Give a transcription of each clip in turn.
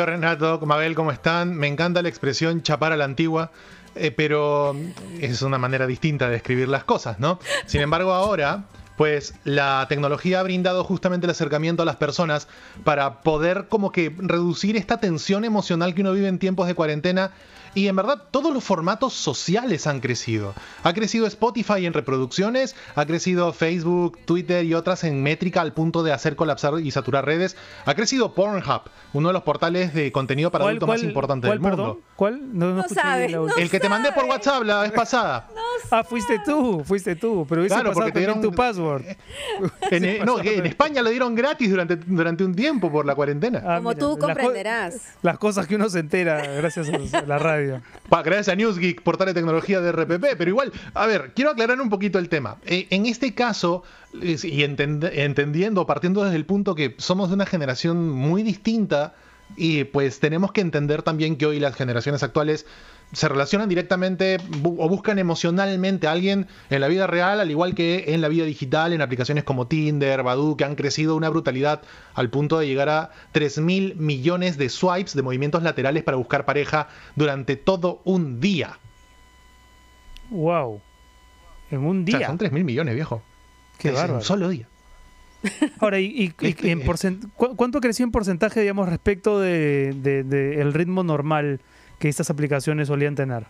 Yo, Renato, Mabel, ¿cómo están? Me encanta la expresión chapar a la antigua, eh, pero es una manera distinta de describir las cosas, ¿no? Sin embargo, ahora, pues la tecnología ha brindado justamente el acercamiento a las personas para poder como que reducir esta tensión emocional que uno vive en tiempos de cuarentena y en verdad todos los formatos sociales han crecido. Ha crecido Spotify en reproducciones, ha crecido Facebook, Twitter y otras en métrica al punto de hacer colapsar y saturar redes. Ha crecido Pornhub, uno de los portales de contenido para adultos más importantes del mundo. ¿Cuál? No, no, no sabes, El que te mandé por WhatsApp la vez pasada. ah, fuiste tú, fuiste tú, pero claro, porque te tu password. Eh, no, en España lo dieron gratis durante, durante un tiempo por la cuarentena. Ah, Como tú comprenderás. Las, las cosas que uno se entera gracias a la radio. Para Pa, gracias a Newsgeek, portal de tecnología de RPP. Pero igual, a ver, quiero aclarar un poquito el tema. Eh, en este caso, eh, y entendiendo, partiendo desde el punto que somos de una generación muy distinta, y pues tenemos que entender también que hoy las generaciones actuales se relacionan directamente o buscan emocionalmente a alguien en la vida real, al igual que en la vida digital, en aplicaciones como Tinder, Badoo, que han crecido una brutalidad al punto de llegar a 3 mil millones de swipes de movimientos laterales para buscar pareja durante todo un día. ¡Wow! En un día. son 3 mil millones, viejo. Qué En un solo día. Ahora, y, en ¿cuánto creció en porcentaje, digamos, respecto del de, de el ritmo normal? que estas aplicaciones solían tener?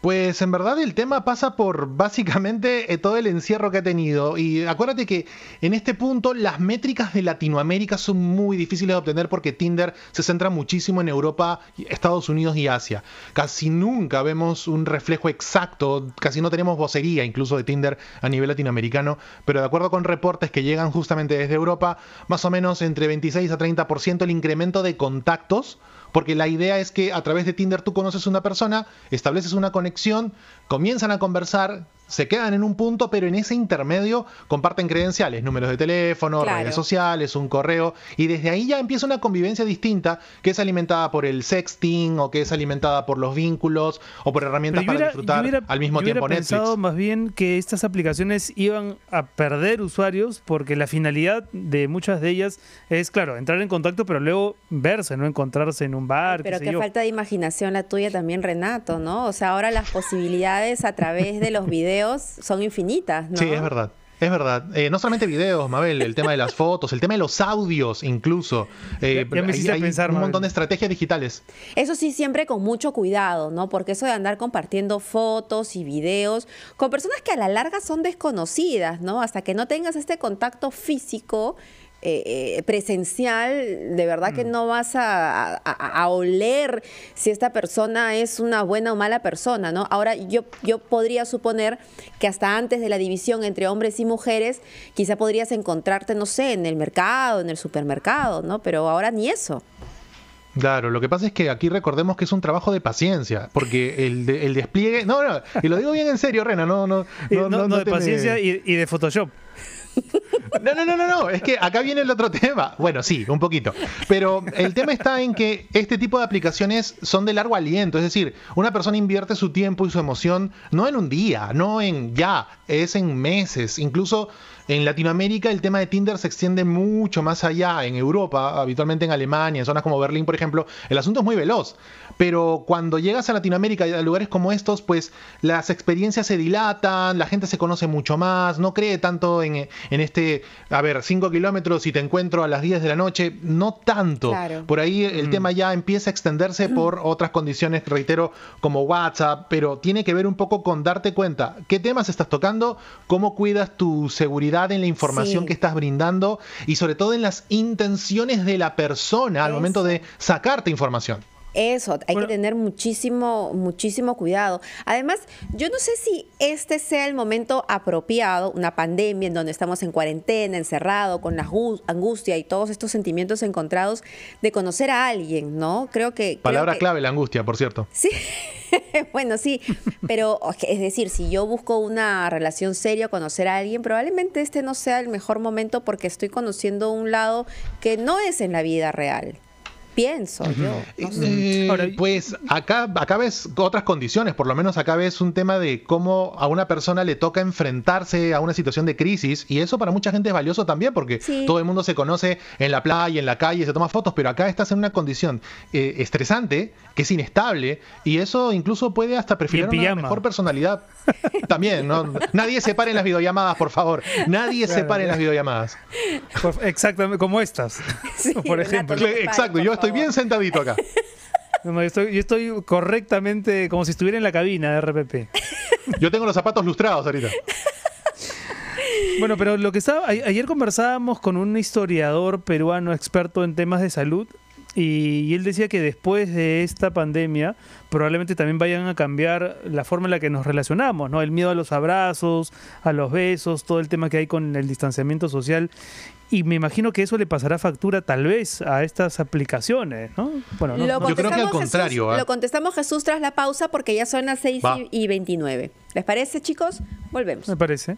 Pues en verdad el tema pasa por básicamente eh, todo el encierro que ha tenido. Y acuérdate que en este punto las métricas de Latinoamérica son muy difíciles de obtener porque Tinder se centra muchísimo en Europa, Estados Unidos y Asia. Casi nunca vemos un reflejo exacto, casi no tenemos vocería incluso de Tinder a nivel latinoamericano. Pero de acuerdo con reportes que llegan justamente desde Europa, más o menos entre 26 a 30% el incremento de contactos porque la idea es que a través de Tinder tú conoces una persona, estableces una conexión, comienzan a conversar, se quedan en un punto, pero en ese intermedio comparten credenciales, números de teléfono, redes sociales, un correo, y desde ahí ya empieza una convivencia distinta que es alimentada por el sexting o que es alimentada por los vínculos o por herramientas para disfrutar al mismo tiempo hubiera más bien que estas aplicaciones iban a perder usuarios porque la finalidad de muchas de ellas es, claro, entrar en contacto, pero luego verse, no encontrarse en un bar. Pero qué falta de imaginación la tuya también, Renato, ¿no? O sea, ahora las posibilidades a través de los videos son infinitas, ¿no? Sí, es verdad. Es verdad. Eh, no solamente videos, Mabel, el tema de las fotos, el tema de los audios incluso. Eh, hay, pensar, un montón de estrategias digitales. Eso sí, siempre con mucho cuidado, ¿no? Porque eso de andar compartiendo fotos y videos con personas que a la larga son desconocidas, ¿no? Hasta que no tengas este contacto físico, eh, eh, presencial, de verdad que mm. no vas a, a, oler si esta persona es una buena o mala persona, ¿no? Ahora yo, yo podría suponer que hasta antes de la división entre hombres y mujeres, quizá podrías encontrarte, no sé, en el mercado, en el supermercado, ¿no? Pero ahora ni eso. Claro, lo que pasa es que aquí recordemos que es un trabajo de paciencia, porque el, el despliegue, no, no, y lo digo bien en serio, Rena, no, no, no, de paciencia y de Photoshop. No, no, no, no, no, es que acá viene el otro tema. Bueno, sí, un poquito. Pero el tema está en que este tipo de aplicaciones son de largo aliento, es decir, una persona invierte su tiempo y su emoción no en un día, no en ya, es en meses, incluso en Latinoamérica el tema de Tinder se extiende mucho más allá, en Europa, habitualmente en Alemania, en zonas como Berlín, por ejemplo, el asunto es muy veloz. Pero cuando llegas a Latinoamérica y a lugares como estos, pues las experiencias se dilatan, la gente se conoce mucho más, no cree tanto en, este, a ver, 5 kilómetros y te encuentro a las 10 de la noche, no tanto. Por ahí el mm. tema ya empieza a extenderse mm. por otras condiciones, reitero, como WhatsApp, pero tiene que ver un poco con darte cuenta qué temas estás tocando, cómo cuidas tu seguridad en la información que estás brindando y sobre todo en las intenciones de la persona al momento de sacarte información eso, hay que tener muchísimo, muchísimo cuidado. Además, yo no sé si este sea el momento apropiado, una pandemia en donde estamos en cuarentena, encerrado, con la angustia y todos estos sentimientos encontrados de conocer a alguien, ¿no? Creo que... Palabra clave, la angustia, por cierto. Sí, bueno, sí, pero es decir, si yo busco una relación seria, conocer a alguien, probablemente este no sea el mejor momento porque estoy conociendo un lado que no es en la vida real pienso yo. Eh, pues acá, acá ves otras condiciones, por lo menos acá ves un tema de cómo a una persona le toca enfrentarse a una situación de crisis y eso para mucha gente es valioso también porque todo el mundo se conoce en la playa, en la calle, se toma fotos, pero acá estás en una condición eh, estresante, que es inestable y eso incluso puede hasta perfilar una mejor personalidad. también, Nadie se pare en las videollamadas, por favor. Nadie se pare en las videollamadas. Pues, exactamente, como estas. por ejemplo. Exacto, yo estoy bien sentadito acá. yo, estoy, yo estoy correctamente como si estuviera en la cabina de RPP. Yo tengo los zapatos lustrados ahorita. Bueno, pero lo que estaba, ayer conversábamos con un historiador peruano experto en temas de salud y, él decía que después de esta pandemia probablemente también vayan a cambiar la forma en la que nos relacionamos, ¿no? El miedo a los abrazos, a los besos, todo el tema que hay con el distanciamiento social. Y me imagino que eso le pasará factura tal vez a estas aplicaciones, ¿no? Bueno, yo creo que al contrario. ¿ah? Lo contestamos Jesús tras la pausa porque ya son las 6 y 29. ¿Les parece, chicos? Volvemos. Me parece.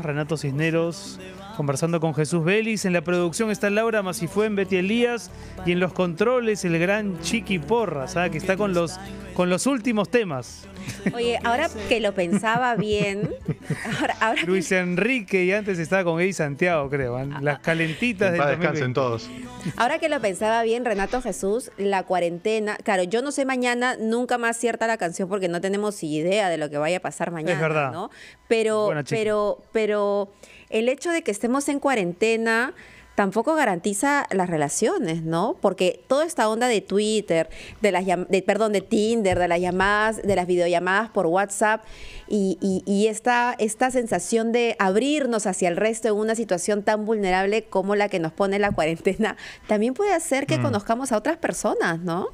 Renato Cisneros, conversando con Jesús Vélez. En la producción está Laura Masifuen, Betty Elías. Y en los controles, el gran Chiqui Porra, ¿ah? que está con los, con los últimos temas. Oye, ahora que lo pensaba bien. Luis Enrique, y antes estaba con Eddie Santiago, creo. ¿ah? Las calentitas de. descansen todos. Ahora que lo pensaba bien, Renato Jesús, la cuarentena. Claro, yo no sé mañana, nunca más cierta la canción porque no tenemos idea de lo que vaya a pasar mañana. Es verdad. Pero, pero, pero el hecho de que estemos en cuarentena tampoco garantiza las relaciones, ¿no? Porque toda esta onda de Twitter, de las de, perdón, de Tinder, de las llamadas, de las videollamadas por WhatsApp y, y, esta, esta sensación de abrirnos hacia el resto en una situación tan vulnerable como la que nos pone la cuarentena, también puede hacer que mm. conozcamos a otras personas, ¿no?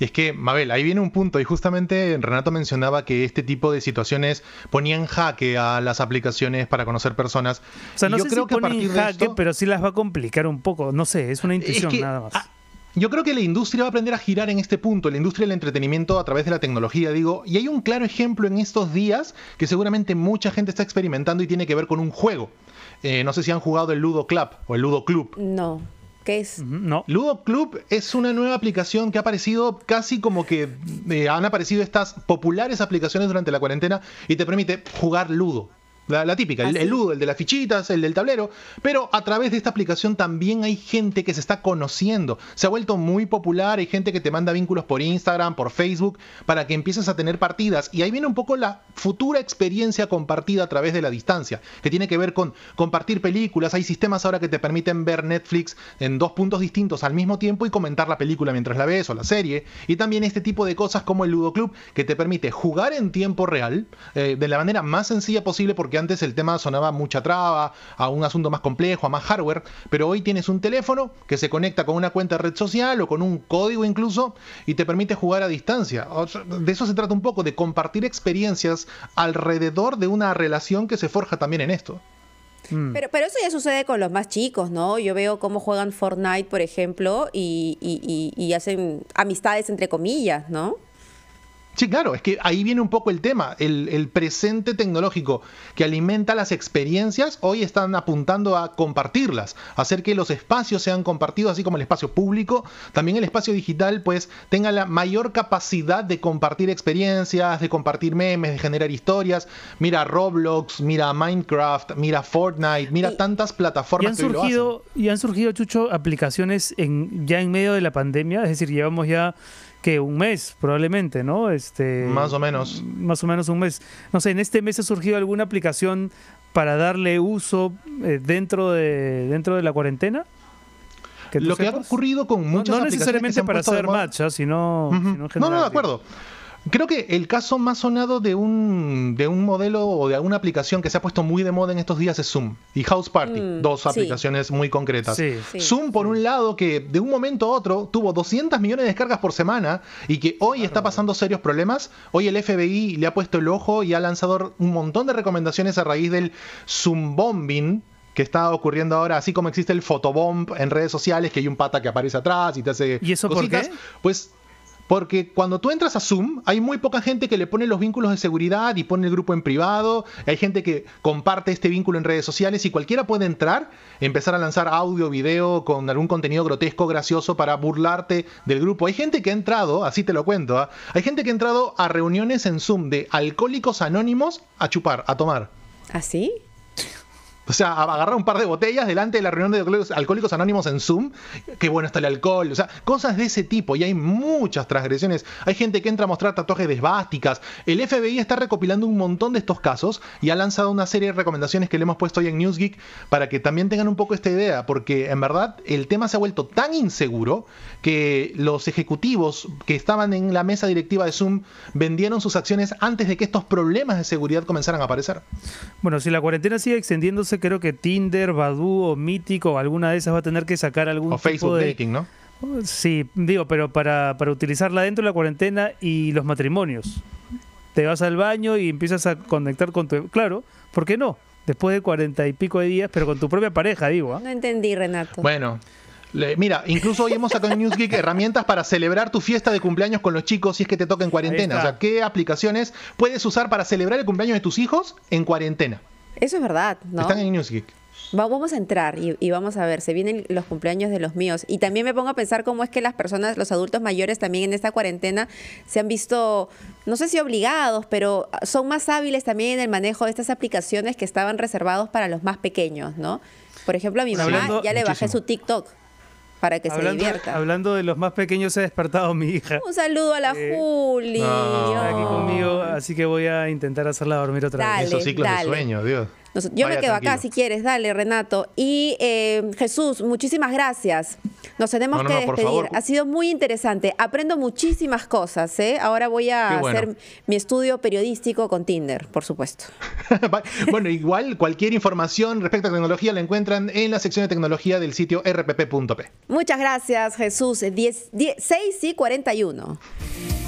Es que, Mabel, ahí viene un punto, y justamente Renato mencionaba que este tipo de situaciones ponían jaque a las aplicaciones para conocer personas. O sea, no creo que jaque, pero sí las va a complicar un poco. No sé, es una intuición nada más. yo creo que la industria va a aprender a girar en este punto, la industria del entretenimiento a través de la tecnología, digo, y hay un claro ejemplo en estos días que seguramente mucha gente está experimentando y tiene que ver con un juego. Eh, no sé si han jugado el Ludo Club o el Ludo Club. No. ¿Qué es? No. Ludo Club es una nueva aplicación que ha aparecido casi como que eh, han aparecido estas populares aplicaciones durante la cuarentena y te permite jugar Ludo. La, típica, el, ¿Ah, Ludo, el de las fichitas, el del tablero. Pero a través de esta aplicación también hay gente que se está conociendo. Se ha vuelto muy popular, hay gente que te manda vínculos por Instagram, por Facebook, para que empieces a tener partidas. Y ahí viene un poco la futura experiencia compartida a través de la distancia, que tiene que ver con compartir películas. Hay sistemas ahora que te permiten ver Netflix en dos puntos distintos al mismo tiempo y comentar la película mientras la ves o la serie. Y también este tipo de cosas como el Ludo Club, que te permite jugar en tiempo real, eh, de la manera más sencilla posible, porque antes el tema sonaba mucha traba, a un asunto más complejo, a más hardware, pero hoy tienes un teléfono que se conecta con una cuenta de red social o con un código incluso y te permite jugar a distancia. De eso se trata un poco, de compartir experiencias alrededor de una relación que se forja también en esto. Mm. Pero, pero, eso ya sucede con los más chicos, ¿no? Yo veo cómo juegan Fortnite, por ejemplo, y hacen amistades entre comillas, ¿no? Sí, claro, es que ahí viene un poco el tema. El, presente tecnológico que alimenta las experiencias, hoy están apuntando a compartirlas, hacer que los espacios sean compartidos, así como el espacio público. También el espacio digital, pues, tenga la mayor capacidad de compartir experiencias, de compartir memes, de generar historias. Mira Roblox, mira Minecraft, mira Fortnite, mira tantas plataformas y han surgido, Y han surgido, Chucho, aplicaciones en, ya en medio de la pandemia, es decir, llevamos ya que un mes, probablemente, ¿no? Este, más o menos. Más o menos un mes. No sé, en este mes ha surgido alguna aplicación para darle uso eh, dentro, de, dentro de la cuarentena. Que lo que ha ocurrido con muchas no, no necesariamente para hacer match, ¿ah? sino, en general, No, no, de acuerdo. Creo que el caso más sonado de un, de un modelo o de alguna aplicación que se ha puesto muy de moda en estos días es Zoom y House Party, mm, dos aplicaciones muy concretas. Zoom, por un lado, que de un momento a otro tuvo 200 millones de descargas por semana y que hoy está pasando serios problemas. Hoy el FBI le ha puesto el ojo y ha lanzado un montón de recomendaciones a raíz del Zoom bombing, que está ocurriendo ahora, así como existe el photobomb en redes sociales, que hay un pata que aparece atrás y te hace ¿Y eso cositas, por pues porque cuando tú entras a Zoom, hay muy poca gente que le pone los vínculos de seguridad y pone el grupo en privado. Hay gente que comparte este vínculo en redes sociales y cualquiera puede entrar, empezar a lanzar audio, video con algún contenido grotesco, gracioso para burlarte del grupo. Hay gente que ha entrado, así te lo cuento, ¿ah? hay gente que ha entrado a reuniones en Zoom de alcohólicos anónimos a chupar, a tomar. ¿Así? ¿Ah, o sea, agarrar un par de botellas delante de la reunión de alcohólicos anónimos en Zoom, que bueno está el alcohol, o sea, cosas de ese tipo. Y hay muchas transgresiones. Hay gente que entra a mostrar tatuajes desvásticas El FBI está recopilando un montón de estos casos y ha lanzado una serie de recomendaciones que le hemos puesto hoy en Newsgeek para que también tengan un poco esta idea, porque en verdad el tema se ha vuelto tan inseguro que los ejecutivos que estaban en la mesa directiva de Zoom vendieron sus acciones antes de que estos problemas de seguridad comenzaran a aparecer. Bueno, si la cuarentena sigue extendiéndose creo que Tinder, Badoo o Mítico o alguna de esas va a tener que sacar algún o Facebook de... Dating, ¿no? Sí, digo, pero para, utilizarla dentro de la cuarentena y los matrimonios. Te vas al baño y empiezas a conectar con tu... Claro, ¿por qué no? Después de cuarenta y pico de días, pero con tu propia pareja, digo. ¿ah? No entendí, Renato. Bueno, mira, incluso hoy hemos sacado en NewsGeek herramientas para celebrar tu fiesta de cumpleaños con los chicos si es que te toca en cuarentena. O sea, ¿qué aplicaciones puedes usar para celebrar el cumpleaños de tus hijos en cuarentena? Eso es verdad, ¿no? Están en vamos a entrar y, vamos a ver, se vienen los cumpleaños de los míos. Y también me pongo a pensar cómo es que las personas, los adultos mayores también en esta cuarentena se han visto, no sé si obligados, pero son más hábiles también en el manejo de estas aplicaciones que estaban reservados para los más pequeños, ¿no? Por ejemplo, a mi mamá ya le bajé su TikTok para que hablando, se Hablando de los más pequeños, se ha despertado mi hija. Un saludo a la eh, Juli. No. Está aquí oh. conmigo, así que voy a intentar hacerla dormir otra vez. Esos ciclos de sueño, Dios yo me quedo acá si quieres, dale Renato. Y eh, Jesús, muchísimas gracias. Nos tenemos que despedir. Ha sido muy interesante. Aprendo muchísimas cosas. ¿eh? Ahora voy a hacer mi estudio periodístico con Tinder, por supuesto. bueno, igual cualquier información respecto a tecnología la encuentran en la sección de tecnología del sitio rpp.p. Muchas gracias, Jesús. 10, 6 y 41.